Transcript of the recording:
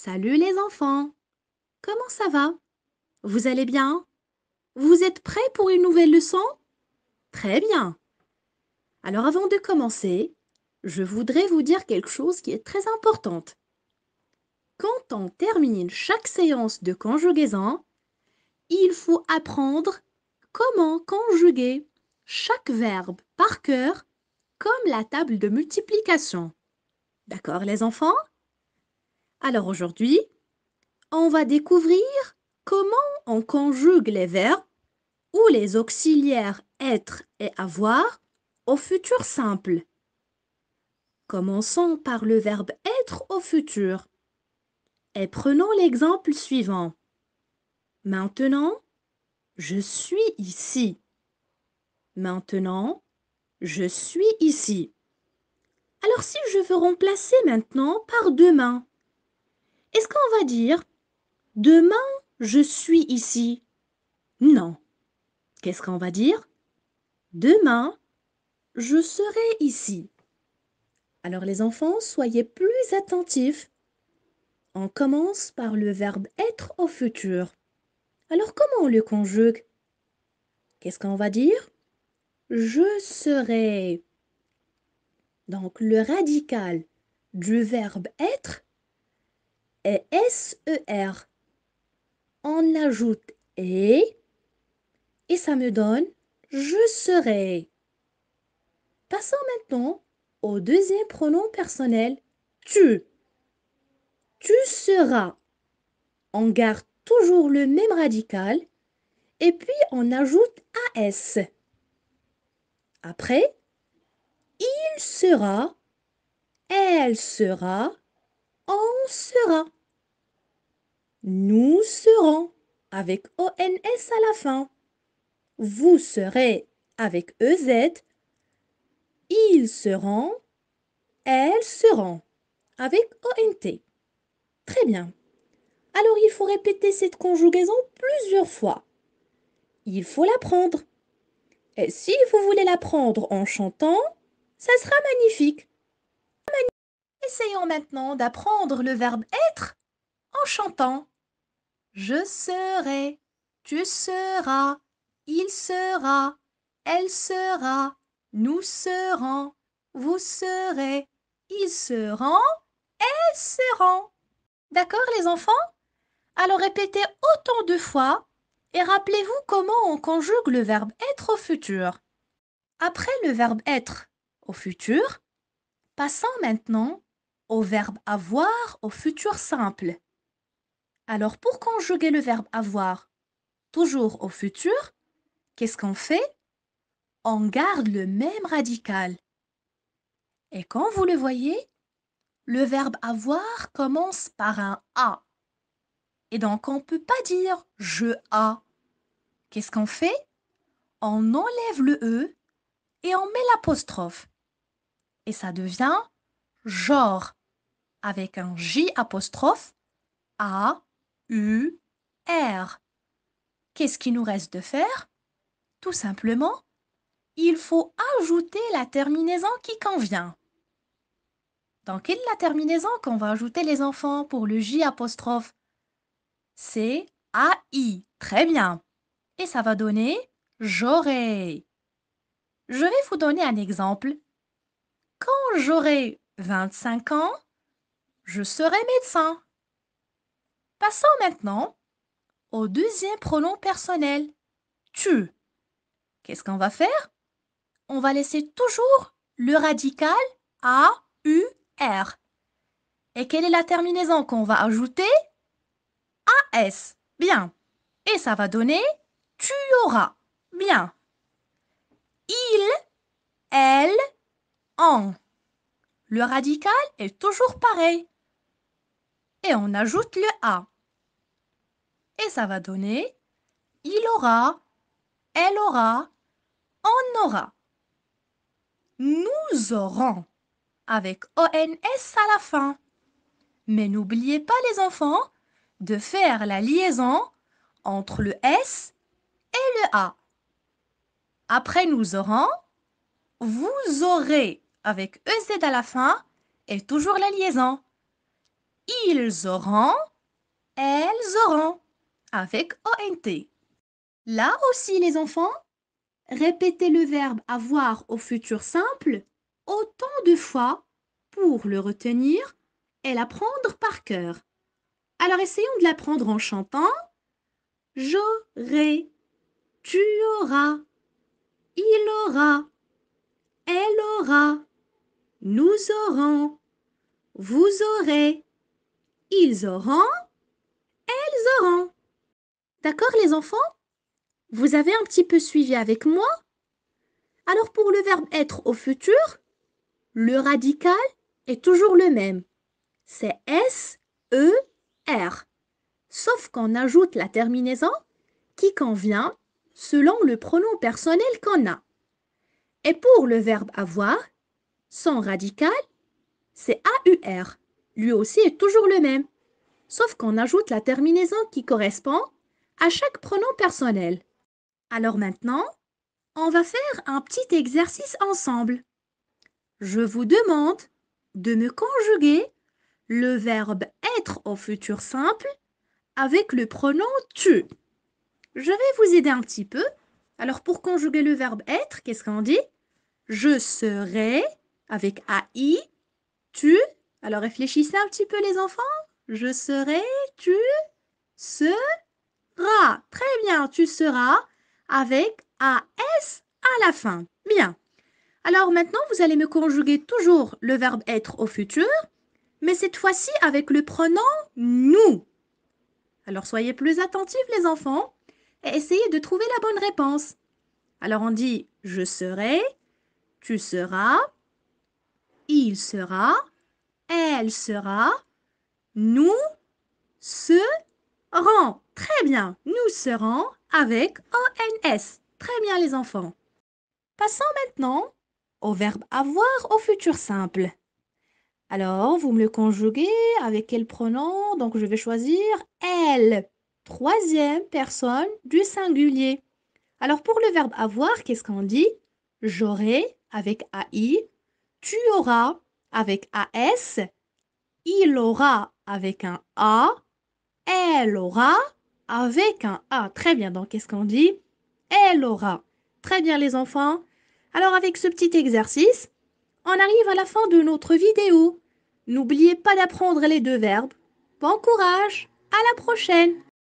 Salut les enfants Comment ça va Vous allez bien Vous êtes prêts pour une nouvelle leçon Très bien Alors avant de commencer, je voudrais vous dire quelque chose qui est très importante. Quand on termine chaque séance de conjugaison, il faut apprendre comment conjuguer chaque verbe par cœur comme la table de multiplication. D'accord les enfants alors aujourd'hui, on va découvrir comment on conjugue les verbes ou les auxiliaires être et avoir au futur simple. Commençons par le verbe être au futur et prenons l'exemple suivant. Maintenant, je suis ici. Maintenant, je suis ici. Alors si je veux remplacer maintenant par demain, dire Demain, je suis ici. Non. Qu'est-ce qu'on va dire Demain, je serai ici. Alors les enfants, soyez plus attentifs. On commence par le verbe être au futur. Alors comment on le conjugue Qu'est-ce qu'on va dire Je serai. Donc le radical du verbe être et S-E-R. On ajoute et et ça me donne je serai. Passons maintenant au deuxième pronom personnel tu. Tu seras. On garde toujours le même radical et puis on ajoute AS. Après, il sera, elle sera, on sera. Nous serons avec ONS à la fin. Vous serez avec EZ. Ils seront, elles seront avec ONT. Très bien. Alors il faut répéter cette conjugaison plusieurs fois. Il faut l'apprendre. Et si vous voulez l'apprendre en chantant, ça sera magnifique. Essayons maintenant d'apprendre le verbe être en chantant. Je serai, tu seras, il sera, elle sera, nous serons, vous serez, ils seront, elles seront. D'accord les enfants Alors répétez autant de fois et rappelez-vous comment on conjugue le verbe être au futur. Après le verbe être au futur, passons maintenant au verbe avoir au futur simple. Alors pour conjuguer le verbe avoir toujours au futur, qu'est-ce qu'on fait On garde le même radical. Et quand vous le voyez, le verbe avoir commence par un A. Et donc on ne peut pas dire je a. Qu'est-ce qu'on fait On enlève le E et on met l'apostrophe. Et ça devient genre avec un J apostrophe A U R. Qu'est-ce qu'il nous reste de faire Tout simplement, il faut ajouter la terminaison qui convient. Dans quelle la terminaison qu'on va ajouter les enfants pour le J apostrophe A, I. Très bien. Et ça va donner j'aurai. Je vais vous donner un exemple. Quand j'aurai 25 ans, je serai médecin. Passons maintenant au deuxième pronom personnel, tu. Qu'est-ce qu'on va faire On va laisser toujours le radical a, u, r. Et quelle est la terminaison qu'on va ajouter AS. Bien. Et ça va donner tu auras. Bien. Il, elle, en. Le radical est toujours pareil et on ajoute le A. Et ça va donner il aura, elle aura, on aura. Nous aurons avec ONS à la fin. Mais n'oubliez pas les enfants de faire la liaison entre le S et le A. Après nous aurons, vous aurez avec EZ à la fin et toujours la liaison. Ils auront, elles auront, avec ONT. Là aussi, les enfants, répétez le verbe avoir au futur simple autant de fois pour le retenir et l'apprendre par cœur. Alors essayons de l'apprendre en chantant. J'aurai, tu auras, il aura, elle aura, nous aurons, vous aurez, ils auront, elles auront. D'accord les enfants Vous avez un petit peu suivi avec moi Alors pour le verbe être au futur, le radical est toujours le même. C'est S, E, R. Sauf qu'on ajoute la terminaison qui convient selon le pronom personnel qu'on a. Et pour le verbe avoir, son radical, c'est A-U-R lui aussi est toujours le même, sauf qu'on ajoute la terminaison qui correspond à chaque pronom personnel. Alors maintenant, on va faire un petit exercice ensemble. Je vous demande de me conjuguer le verbe être au futur simple avec le pronom tu. Je vais vous aider un petit peu. Alors pour conjuguer le verbe être, qu'est-ce qu'on dit Je serai avec AI, tu alors réfléchissez un petit peu les enfants. Je serai, tu seras. Très bien, tu seras avec AS à la fin. Bien. Alors maintenant, vous allez me conjuguer toujours le verbe être au futur, mais cette fois-ci avec le pronom nous. Alors soyez plus attentifs les enfants et essayez de trouver la bonne réponse. Alors on dit je serai, tu seras, il sera, elle sera, nous serons. Très bien, nous serons avec ONS. Très bien les enfants. Passons maintenant au verbe avoir au futur simple. Alors, vous me le conjuguez avec quel pronom Donc, je vais choisir elle, troisième personne du singulier. Alors, pour le verbe avoir, qu'est-ce qu'on dit J'aurai avec AI, tu auras, avec AS, il aura avec un A, elle aura avec un A. Très bien, donc qu'est-ce qu'on dit Elle aura. Très bien les enfants. Alors avec ce petit exercice, on arrive à la fin de notre vidéo. N'oubliez pas d'apprendre les deux verbes. Bon courage, à la prochaine